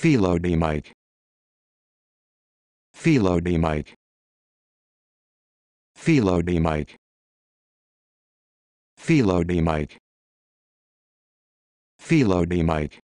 Philodemike. Philodemike. Philodemike. Philodemike. Philodemike.